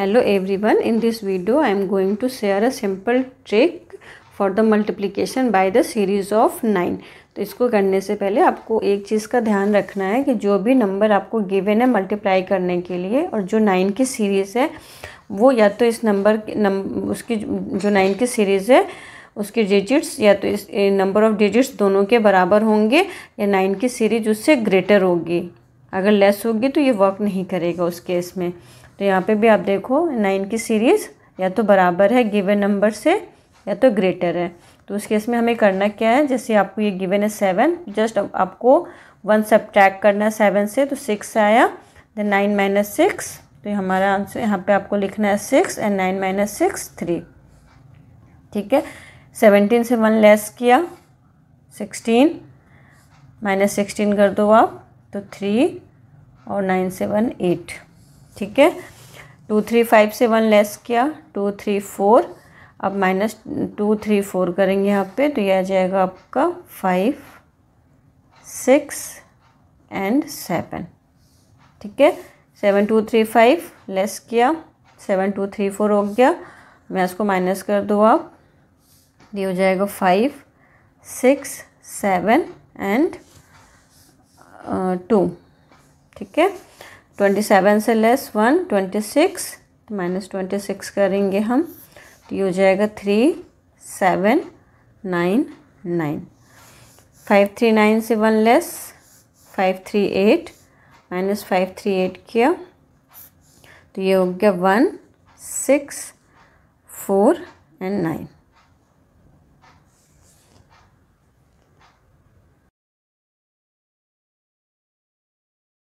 hello everyone in this video i am going to share a simple trick for the multiplication by the series of nine तो इसको करने से पहले आपको एक चीज़ का ध्यान रखना है कि जो भी नंबर आपको गिवन है मल्टीप्लाई करने के लिए और जो नाइन की सीरीज़ है वो या तो इस नंबर उसकी जो नाइन की सीरीज़ है उसके डिजिट्स या तो इस नंबर ऑफ डिजिट्स दोनों के बराबर होंगे या नाइन की सीरीज उससे ग्रेटर होगी अगर लेस होगी तो ये वर्क नहीं करेगा उस केस में तो यहाँ पे भी आप देखो नाइन की सीरीज़ या तो बराबर है गिवन नंबर से या तो ग्रेटर है तो उस केस में हमें करना क्या है जैसे आपको ये गिवन है सेवन जस्ट आपको वन सब्ट्रैक्ट करना है सेवन से तो सिक्स आया देन नाइन माइनस सिक्स तो हमारा आंसर यहाँ पे आपको लिखना है six and nine minus six three ठीक है सेवनटीन से वन लेस किया सिक्सटीन माइनस सिक्सटीन कर दो आप तो थ्री और नाइन सेवन एट ठीक है टू थ्री फाइव से वन लेस किया टू थ्री फोर अब माइनस टू थ्री फोर करेंगे यहाँ पे तो यह आ जाएगा आपका फाइव सिक्स एंड सेवन ठीक है seven two three five less किया सेवन टू थ्री फोर हो गया मैं इसको माइनस कर दूँ आप ये हो जाएगा five six seven and two ठीक है ट्वेंटी सेवन से less one twenty six minus twenty six करेंगे हम तो ये हो जाएगा three seven nine nine five three nine से one less five three eight minus five three eight किया तो ये हो गया one six four and nine